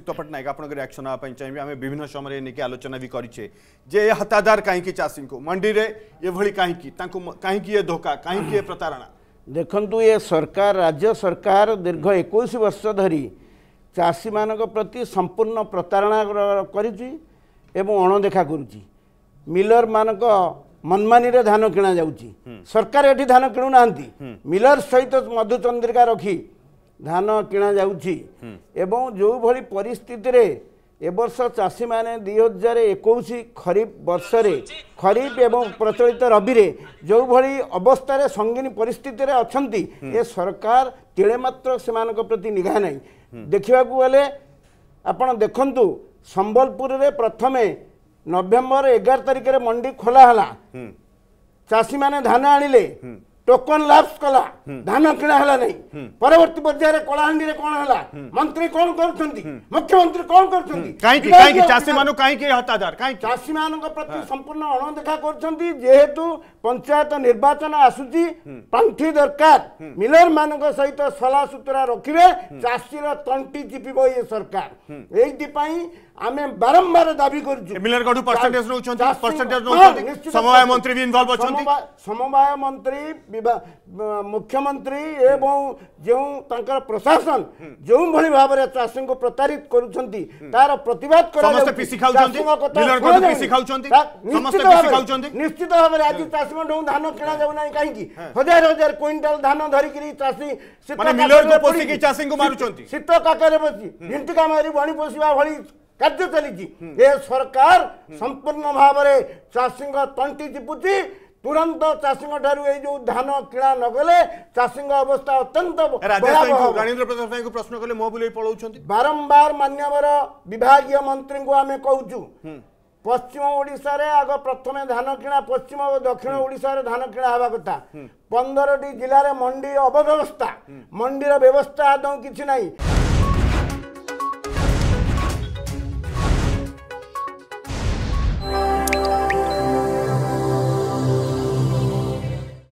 ପଟ୍ଟନାୟକ ଆପଣଙ୍କ ରିଆକ୍ସନ୍ ନେବା ପାଇଁ ଚାହିଁବି ଆମେ ବିଭିନ୍ନ ସମୟରେ ନେଇକି ଆଲୋଚନା ବି କରିଛେ ଯେ ଏ ହତାଦାର କାହିଁକି ଚାଷୀଙ୍କୁ ମଣ୍ଡିରେ ଏଭଳି କାହିଁକି ତାଙ୍କୁ କାହିଁକି ଏ ଧୋକା କାହିଁକି ଏ ପ୍ରତାରଣା ଦେଖନ୍ତୁ ଏ ସରକାର ରାଜ୍ୟ ସରକାର ଦୀର୍ଘ ଏକୋଇଶ ବର୍ଷ ଧରି ଚାଷୀମାନଙ୍କ ପ୍ରତି ସମ୍ପୂର୍ଣ୍ଣ ପ୍ରତାରଣା କରିଛି ଏବଂ ଅଣଦେଖା କରୁଛି ମିଲରମାନଙ୍କ ମନମାନିରେ ଧାନ କିଣାଯାଉଛି ସରକାର ଏଠି ଧାନ କିଣୁନାହାନ୍ତି ମିଲର ସହିତ ମଧୁଚନ୍ଦ୍ରିକା ରଖି ଧାନ କିଣାଯାଉଛି ଏବଂ ଯେଉଁଭଳି ପରିସ୍ଥିତିରେ ଏ ବର୍ଷ ଚାଷୀମାନେ ଦୁଇ ହଜାର ଏକୋଇଶ ଖରିଫ ବର୍ଷରେ ଖରିଫ ଏବଂ ପ୍ରଚଳିତ ରବିରେ ଯେଉଁଭଳି ଅବସ୍ଥାରେ ସଙ୍ଗୀନ ପରିସ୍ଥିତିରେ ଅଛନ୍ତି ଏ ସରକାର ତିଳେ ମାତ୍ର ସେମାନଙ୍କ ପ୍ରତି ନିଘା ନାହିଁ ଦେଖିବାକୁ ଗଲେ ଆପଣ ଦେଖନ୍ତୁ ସମ୍ବଲପୁରରେ ପ୍ରଥମେ ନଭେମ୍ବର ଏଗାର ତାରିଖରେ ମଣ୍ଡି ଖୋଲା ହେଲା ଚାଷୀମାନେ ଧାନ ଆଣିଲେ ଟୋକନ ଲାପ୍ସ କଲା ଧାନ କିଣା ହେଲା ନାହିଁ ପରବର୍ତ୍ତୀ ପର୍ଯ୍ୟାୟରେ କଳାହାଣ୍ଡିରେ କଣ ହେଲା ମନ୍ତ୍ରୀ କଣ କରୁଛନ୍ତି ମୁଖ୍ୟମନ୍ତ୍ରୀ କଣ କରୁଛନ୍ତି କାହିଁକି କାହିଁକି ଚାଷୀମାନଙ୍କୁ କାହିଁକି ହତାଦାର କାହିଁକି ଚାଷୀମାନଙ୍କ ପ୍ରତି ସମ୍ପୂର୍ଣ୍ଣ ଅଣଦେଖା କରୁଛନ୍ତି ଯେହେତୁ ପଞ୍ଚାୟତ ନିର୍ବାଚନ ଆସୁଛି ପାଣ୍ଠି ଦରକାର ମିଲର ମାନଙ୍କ ସହିତ ସଲାସୁତୁରା ରଖିବେ ଚାଷୀର ତଣ୍ଟି ଚିପିବ ଇଏ ସରକାର ଏଇଥିପାଇଁ ଆମେ ବାରମ୍ବାର ଦାବି କରୁଛୁ ଏମଏଲଏର ଗଡୁ ପରସେଣ୍ଟେଜ ନଉଛନ୍ତି ପରସେଣ୍ଟେଜ ନଉଛନ୍ତି ସମବାୟ ମନ୍ତ୍ରୀ ବି ଇନଭଲ୍ଭ ଅଛନ୍ତି ସମବାୟ ମନ୍ତ୍ରୀ ମୁଖ୍ୟମନ୍ତ୍ରୀ ଏବଂ ଯେଉଁ ତାଙ୍କର ପ୍ରଶାସନ ଯେଉଁଭଳି ଭାବରେ ଚାଷୀଙ୍କୁ ପ୍ରତାରିତ କରୁଛନ୍ତି ତାର ପ୍ରତିବାଦ ସମସ୍ତେ ପିସି ଖାଉଛନ୍ତି ପିସି ଖାଉଛନ୍ତି ସମସ୍ତେ ପିସି ଖାଉଛନ୍ତି ନିଶ୍ଚିତ ଭାବରେ ଆଜି ଚାଷୀ ମଣ୍ଡଳକୁ ଧାନ କିଣା ଯାଉନାହିଁ କାହିଁକି ହଜାର ହଜାର କ୍ୱିଣ୍ଟାଲ ଧାନ ଧରିକିରି ଚାଷୀ ଶୀତ କାକରେ ବସି ଭିଣ୍ଟିକା ମାରି ବଣି ପୋଷିବା ଭଳି କାର୍ଯ୍ୟ ଚାଲିଛି ଏ ସରକାର ସମ୍ପୂର୍ଣ୍ଣ ଭାବରେ ଚାଷୀଙ୍କ ତଣ୍ଟି ଚିପୁଛି ତୁରନ୍ତ ଚାଷୀଙ୍କ ଠାରୁ ଏଇ ଯୋଉ ଧାନ କିଣା ନଗଲେ ଚାଷୀଙ୍କ ଅବସ୍ଥା ଅତ୍ୟନ୍ତ ପ୍ରଶ୍ନ କଲେ ମୋ ବୁଲେଇ ପଳଉଛନ୍ତି ବାରମ୍ବାର ମାନ୍ୟବର ବିଭାଗୀୟ ମନ୍ତ୍ରୀଙ୍କୁ ଆମେ କହୁଛୁ ପଶ୍ଚିମ ଓଡ଼ିଶାରେ ଆଗ ପ୍ରଥମେ ଧାନ କିଣା ପଶ୍ଚିମ ଓ ଦକ୍ଷିଣ ଓଡ଼ିଶାରେ ଧାନ କିଣା ହେବା କଥା ପନ୍ଦରଟି ଜିଲ୍ଲାରେ ମଣ୍ଡି ଅବବ୍ୟବସ୍ଥା ମଣ୍ଡିର ବ୍ୟବସ୍ଥା ଆଦୌ କିଛି ନାହିଁ